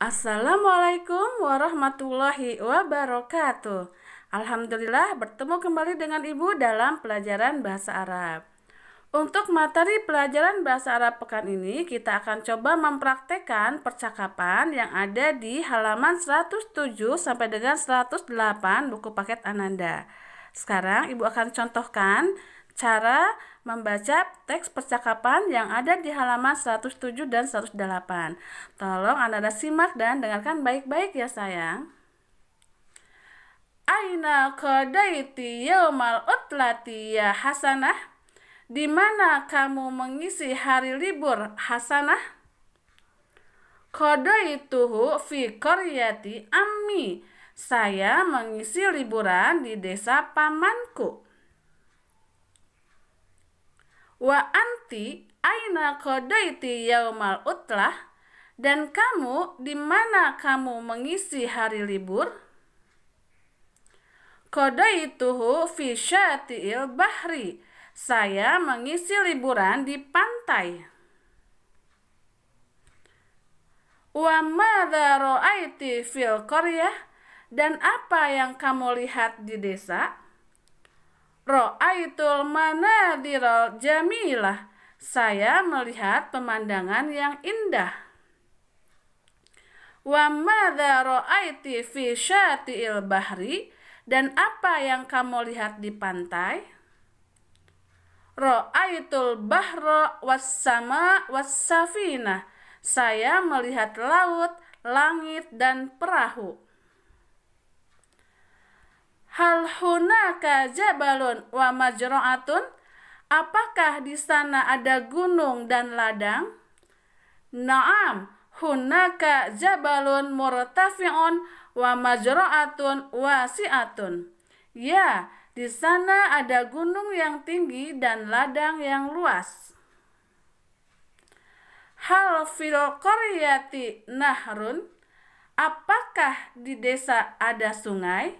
Assalamualaikum warahmatullahi wabarakatuh. Alhamdulillah bertemu kembali dengan Ibu dalam pelajaran bahasa Arab. Untuk materi pelajaran bahasa Arab pekan ini, kita akan coba mempraktekkan percakapan yang ada di halaman 107 sampai dengan 108 buku paket Ananda. Sekarang Ibu akan contohkan cara membaca teks percakapan yang ada di halaman 107 dan 108. Tolong Anda simak dan dengarkan baik-baik ya sayang. Aina kodaiti yaumal utlati ya hasanah? Di mana kamu mengisi hari libur hasanah? Qadaituhu fi koryati ammi. Saya mengisi liburan di desa pamanku. Wa anti aina kodaiti yaumal utlah dan kamu di mana kamu mengisi hari libur? Kodaituhu fi syati'il bahri. Saya mengisi liburan di pantai. Wa madza ra'aiti fil qaryah? Dan apa yang kamu lihat di desa? Ro'aitul manadiral jamilah. Saya melihat pemandangan yang indah. Wa madza ro'aiti fi syati'il bahri? Dan apa yang kamu lihat di pantai? Ro'aitul bahra wassama wassafina. Saya melihat laut, langit, dan perahu hal hunaka jabalun wa majra'atun? Apakah di sana ada gunung dan ladang? Naam, hunaka jabalun murtafi'un wa majra'atun wasi'atun. Ya, di sana ada gunung yang tinggi dan ladang yang luas. Hal fil qaryati nahrun? Apakah di desa ada sungai?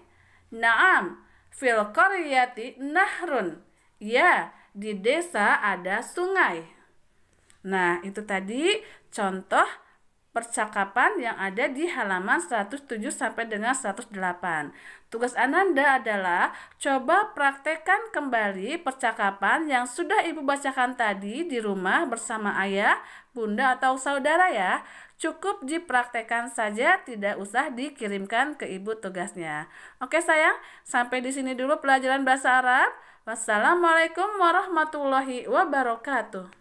Naam, fil qaryati nahrun. Ya, di desa ada sungai. Nah, itu tadi contoh percakapan yang ada di halaman 107 sampai dengan 108. Tugas Ananda adalah coba praktekkan kembali percakapan yang sudah Ibu bacakan tadi di rumah bersama ayah, bunda atau saudara ya. Cukup dipraktekkan saja, tidak usah dikirimkan ke ibu tugasnya. Oke sayang, sampai di sini dulu pelajaran bahasa Arab. Wassalamualaikum warahmatullahi wabarakatuh.